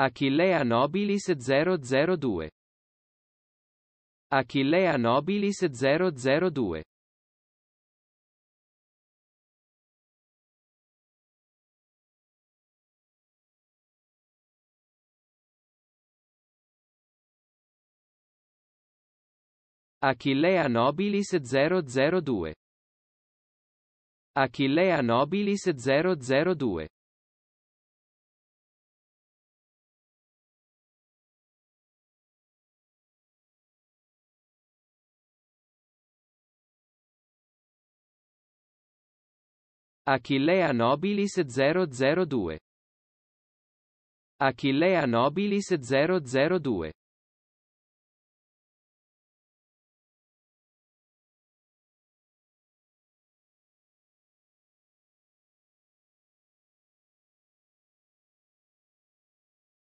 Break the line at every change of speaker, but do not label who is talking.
Achillea nobilis 002. Achillea nobilis 002. Achillea nobilis 002. Achillea nobilis 002. Achillea nobilis 002. Achillea nobilis 002.